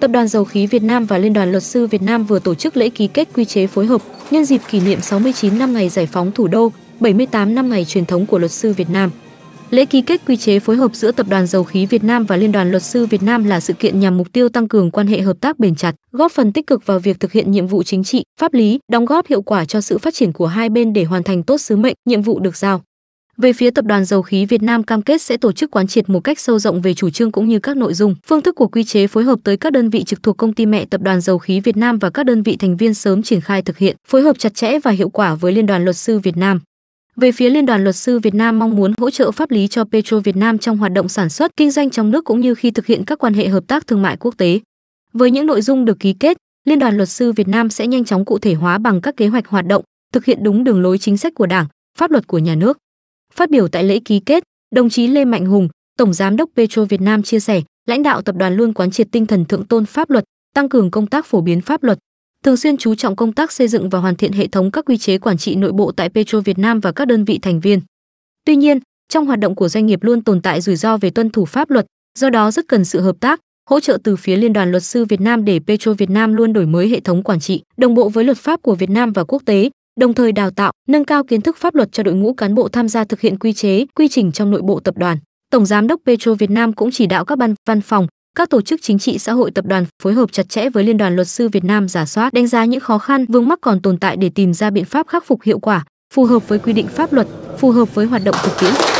Tập đoàn Dầu khí Việt Nam và Liên đoàn Luật sư Việt Nam vừa tổ chức lễ ký kết quy chế phối hợp nhân dịp kỷ niệm 69 năm ngày giải phóng thủ đô, 78 năm ngày truyền thống của luật sư Việt Nam. Lễ ký kết quy chế phối hợp giữa Tập đoàn Dầu khí Việt Nam và Liên đoàn Luật sư Việt Nam là sự kiện nhằm mục tiêu tăng cường quan hệ hợp tác bền chặt, góp phần tích cực vào việc thực hiện nhiệm vụ chính trị, pháp lý, đóng góp hiệu quả cho sự phát triển của hai bên để hoàn thành tốt sứ mệnh, nhiệm vụ được giao. Về phía Tập đoàn Dầu khí Việt Nam cam kết sẽ tổ chức quán triệt một cách sâu rộng về chủ trương cũng như các nội dung, phương thức của quy chế phối hợp tới các đơn vị trực thuộc công ty mẹ Tập đoàn Dầu khí Việt Nam và các đơn vị thành viên sớm triển khai thực hiện, phối hợp chặt chẽ và hiệu quả với Liên đoàn Luật sư Việt Nam. Về phía Liên đoàn Luật sư Việt Nam mong muốn hỗ trợ pháp lý cho Petro Việt Nam trong hoạt động sản xuất, kinh doanh trong nước cũng như khi thực hiện các quan hệ hợp tác thương mại quốc tế. Với những nội dung được ký kết, Liên đoàn Luật sư Việt Nam sẽ nhanh chóng cụ thể hóa bằng các kế hoạch hoạt động, thực hiện đúng đường lối chính sách của Đảng, pháp luật của nhà nước. Phát biểu tại lễ ký kết, đồng chí Lê Mạnh Hùng, Tổng giám đốc Petro Việt Nam chia sẻ, lãnh đạo tập đoàn luôn quán triệt tinh thần thượng tôn pháp luật, tăng cường công tác phổ biến pháp luật, thường xuyên chú trọng công tác xây dựng và hoàn thiện hệ thống các quy chế quản trị nội bộ tại Petro Việt Nam và các đơn vị thành viên. Tuy nhiên, trong hoạt động của doanh nghiệp luôn tồn tại rủi ro về tuân thủ pháp luật, do đó rất cần sự hợp tác, hỗ trợ từ phía Liên đoàn Luật sư Việt Nam để Petro Việt Nam luôn đổi mới hệ thống quản trị, đồng bộ với luật pháp của Việt Nam và quốc tế, đồng thời đào tạo, nâng cao kiến thức pháp luật cho đội ngũ cán bộ tham gia thực hiện quy chế, quy trình trong nội bộ tập đoàn. Tổng giám đốc Petro Việt Nam cũng chỉ đạo các ban văn phòng, các tổ chức chính trị xã hội tập đoàn phối hợp chặt chẽ với Liên đoàn Luật sư Việt Nam giả soát, đánh giá những khó khăn, vướng mắc còn tồn tại để tìm ra biện pháp khắc phục hiệu quả, phù hợp với quy định pháp luật, phù hợp với hoạt động thực tiễn.